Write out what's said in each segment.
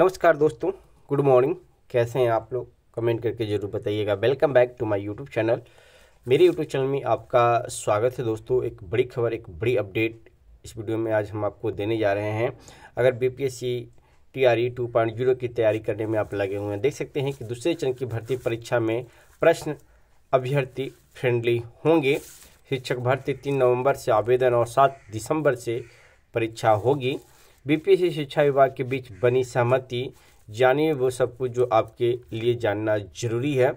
नमस्कार दोस्तों good morning कैसे हैं आप लोग कमेंट करके ज़रूर बताइएगा welcome back to my YouTube channel मेरे यूट्यूब चैनल में आपका स्वागत है दोस्तों एक बड़ी खबर एक बड़ी अपडेट इस वीडियो में आज हम आपको देने जा रहे हैं अगर B P S C T R E two point zero की तैयारी करने में आप लगे हुए हैं देख सकते हैं कि दूसरे चरण की भर्ती परीक्षा में प्रश्न अभ्यर्थी फ्रेंडली होंगे शिक्षक भर्ती तीन नवंबर से आवेदन और सात दिसंबर से परीक्षा होगी बीपीएससी शिक्षा विभाग के बीच बनी सहमति जानिए वो सब कुछ जो आपके लिए जानना जरूरी है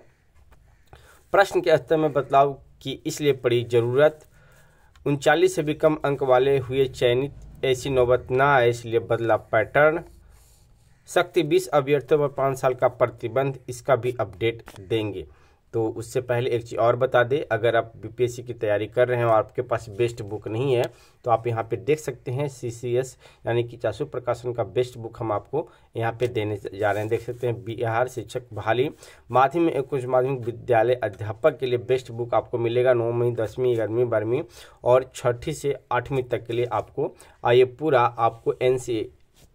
प्रश्न के स्तर में बदलाव की इसलिए पड़ी ज़रूरत उनचालीस से भी कम अंक वाले हुए चयनित ऐसी नौबत ना आए इसलिए बदला पैटर्न शक्ति बीस अभ्यर्थियों पर पाँच साल का प्रतिबंध इसका भी अपडेट देंगे तो उससे पहले एक चीज़ और बता दें अगर आप बीपीएससी की तैयारी कर रहे हैं और आपके पास बेस्ट बुक नहीं है तो आप यहाँ पे देख सकते हैं सीसीएस यानी कि चाशु प्रकाशन का बेस्ट बुक हम आपको यहाँ पे देने जा रहे हैं देख सकते हैं बिहार शिक्षक बहाली माध्यमिक उच्च माध्यमिक विद्यालय अध्यापक के लिए बेस्ट बुक आपको मिलेगा नौवीं दसवीं ग्यारहवीं बारहवीं और छठी से आठवीं तक के लिए आपको ये पूरा आपको एन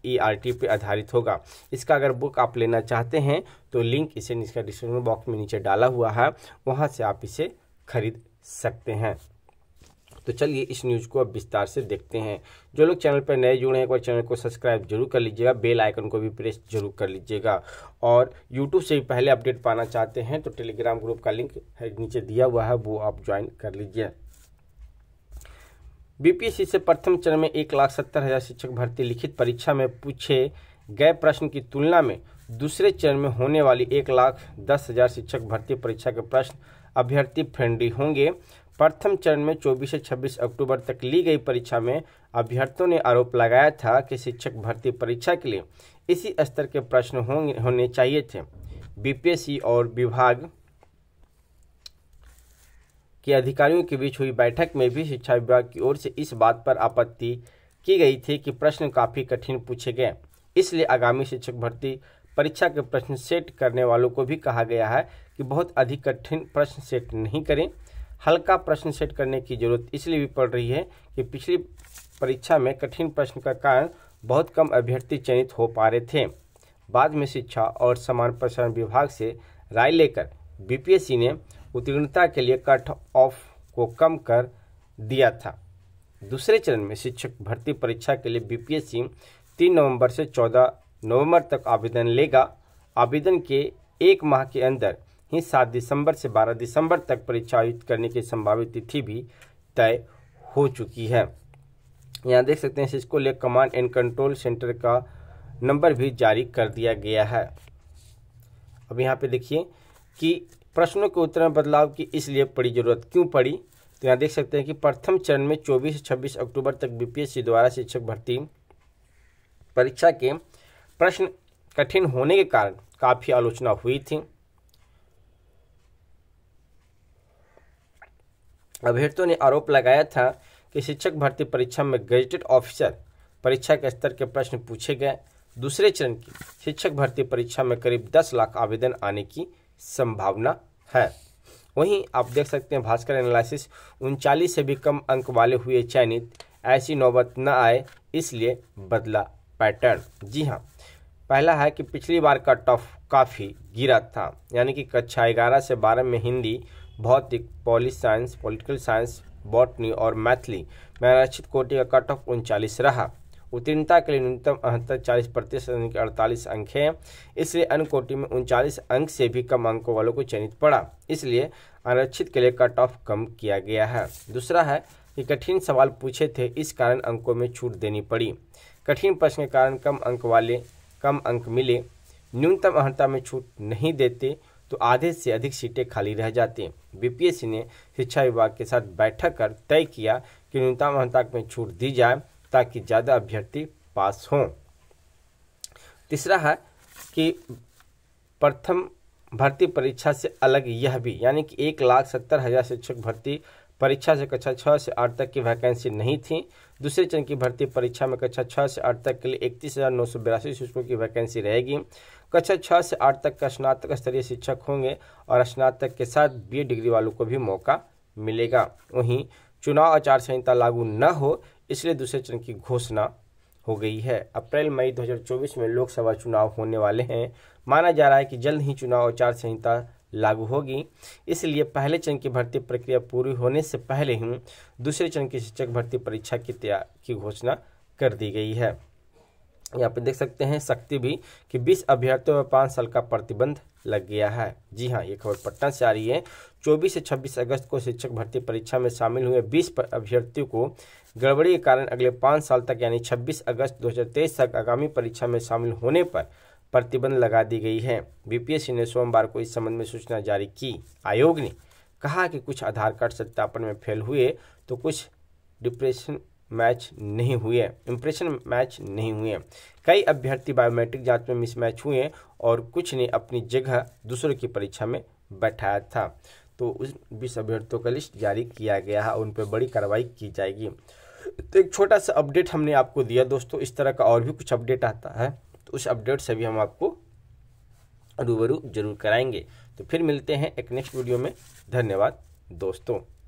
ईआरटी e पे आधारित होगा इसका अगर बुक आप लेना चाहते हैं तो लिंक इसे इसका डिस्क्रिप्शन बॉक्स में नीचे डाला हुआ है वहाँ से आप इसे खरीद सकते हैं तो चलिए इस न्यूज़ को अब विस्तार से देखते हैं जो लोग चैनल पर नए जुड़े हैं एक बार चैनल को सब्सक्राइब जरूर कर लीजिएगा बेल आइकन को भी प्रेस जरूर कर लीजिएगा और यूट्यूब से भी पहले अपडेट पाना चाहते हैं तो टेलीग्राम ग्रुप का लिंक नीचे दिया हुआ है वो आप ज्वाइन कर लीजिए बीपीएससी से प्रथम चरण में एक लाख सत्तर हज़ार शिक्षक भर्ती लिखित परीक्षा में पूछे गए प्रश्न की तुलना में दूसरे चरण में होने वाली एक लाख दस हज़ार शिक्षक भर्ती परीक्षा के प्रश्न अभ्यर्थी फ्रेंडली होंगे प्रथम चरण में 24 से 26 अक्टूबर तक ली गई परीक्षा में अभ्यर्थियों ने आरोप लगाया था कि शिक्षक भर्ती परीक्षा के लिए इसी स्तर के प्रश्न होंगे होने चाहिए थे बीपीएससी और विभाग के अधिकारियों के बीच हुई बैठक में भी शिक्षा विभाग की ओर से इस बात पर आपत्ति की गई थी कि प्रश्न काफ़ी कठिन पूछे गए इसलिए आगामी शिक्षक भर्ती परीक्षा के प्रश्न सेट करने वालों को भी कहा गया है कि बहुत अधिक कठिन प्रश्न सेट नहीं करें हल्का प्रश्न सेट करने की जरूरत इसलिए भी पड़ रही है कि पिछली परीक्षा में कठिन प्रश्न का कारण बहुत कम अभ्यर्थी चयनित हो पा रहे थे बाद में शिक्षा और समान प्रसारण विभाग से राय लेकर बीपीएससी ने उत्तीर्णता के लिए कट ऑफ को कम कर दिया था दूसरे चरण में शिक्षक भर्ती परीक्षा के लिए बीपीएससी 3 नवंबर से 14 नवंबर तक आवेदन लेगा आवेदन के एक माह के अंदर ही 7 दिसंबर से 12 दिसंबर तक परीक्षा आयोजित करने की संभावित तिथि भी तय हो चुकी है यहाँ देख सकते हैं सिस्को ले कमांड एंड कंट्रोल सेंटर का नंबर भी जारी कर दिया गया है अब यहाँ पे देखिए कि प्रश्नों के उत्तर में बदलाव की इसलिए पड़ी जरूरत क्यों पड़ी तो यहाँ देख सकते हैं कि प्रथम चरण में 24 से 26 अक्टूबर तक बीपीएससी द्वारा शिक्षक भर्ती परीक्षा के प्रश्न कठिन होने के कारण काफ़ी आलोचना हुई थी अभ्यर्थियों ने आरोप लगाया था कि शिक्षक भर्ती परीक्षा में गजटेड ऑफिसर परीक्षा के स्तर के प्रश्न पूछे गए दूसरे चरण की शिक्षक भर्ती परीक्षा में करीब 10 लाख आवेदन आने की संभावना है वहीं आप देख सकते हैं भास्कर एनालिसिस उनचालीस से भी कम अंक वाले हुए चयनित ऐसी नौबत न आए इसलिए बदला पैटर्न जी हाँ पहला है कि पिछली बार का टफ काफ़ी गिरा था यानी कि कक्षा ग्यारह से बारह में हिंदी भौतिक पॉलिस साइंस पॉलिटिकल साइंस बॉटनी और मैथिली में आरक्षित कोटि का कट ऑफ उनचालीस रहा उत्तीर्णता के लिए न्यूनतम अहत्तर चालीस प्रतिशत यानी कि अड़तालीस अंक हैं इसलिए अन्य कोटि में उनचालीस अंक से भी कम अंकों वालों को चयनित पड़ा इसलिए आरक्षित के लिए कट ऑफ कम किया गया है दूसरा है कि कठिन सवाल पूछे थे इस कारण अंकों में छूट देनी पड़ी कठिन प्रश्न के कारण कम अंक वाले कम अंक मिले न्यूनतम अहंता में छूट नहीं देते तो आधे से अधिक सीटें खाली रह जाती बीपीएससी ने शिक्षा विभाग के साथ बैठक कर तय किया कि न्यूनतम अहंता में छूट दी जाए ताकि ज़्यादा अभ्यर्थी पास हों तीसरा है कि प्रथम भर्ती परीक्षा से अलग यह भी यानी कि एक लाख सत्तर हज़ार शिक्षक भर्ती परीक्षा से कक्षा छः से आठ तक की वैकेंसी नहीं थी दूसरे चरण की भर्ती परीक्षा में कक्षा छः से आठ तक के लिए इकतीस हज़ार नौ सौ बिरासी शिक्षकों की वैकेंसी रहेगी कक्षा छः से आठ तक का स्नातक स्तरीय शिक्षक होंगे और स्नातक के साथ बी डिग्री वालों को भी मौका मिलेगा वहीं चुनाव आचार संहिता लागू न हो इसलिए दूसरे चरण की घोषणा हो गई है अप्रैल मई 2024 में लोकसभा चुनाव होने वाले हैं माना जा रहा है कि जल्द ही चुनाव आचार संहिता लागू होगी इसलिए पहले चरण की भर्ती प्रक्रिया पूरी होने से पहले ही दूसरे चरण की शिक्षक भर्ती परीक्षा की तैयार की घोषणा कर दी गई है यहाँ पे देख सकते हैं शक्ति भी कि 20 अभ्यर्थियों पर पाँच साल का प्रतिबंध लग गया है जी हाँ ये खबर पटना से आ रही है 24 से 26 अगस्त को शिक्षक भर्ती परीक्षा में शामिल हुए 20 अभ्यर्थियों को गड़बड़ी के कारण अगले पाँच साल तक यानी 26 अगस्त 2023 तक आगामी परीक्षा में शामिल होने पर प्रतिबंध लगा दी गई है बीपीएससी ने सोमवार को इस संबंध में सूचना जारी की आयोग ने कहा कि कुछ आधार कार्ड सत्यापन में फेल हुए तो कुछ डिप्रेशन मैच नहीं हुए हैं इम्प्रेशन मैच नहीं हुए हैं कई अभ्यर्थी बायोमेट्रिक जांच में मिसमैच हुए हैं और कुछ ने अपनी जगह दूसरों की परीक्षा में बैठाया था तो उस बीस अभ्यर्थियों का लिस्ट जारी किया गया है उन पर बड़ी कार्रवाई की जाएगी तो एक छोटा सा अपडेट हमने आपको दिया दोस्तों इस तरह का और भी कुछ अपडेट आता है तो उस अपडेट से भी हम आपको रूबरू जरूर कराएंगे तो फिर मिलते हैं एक नेक्स्ट वीडियो में धन्यवाद दोस्तों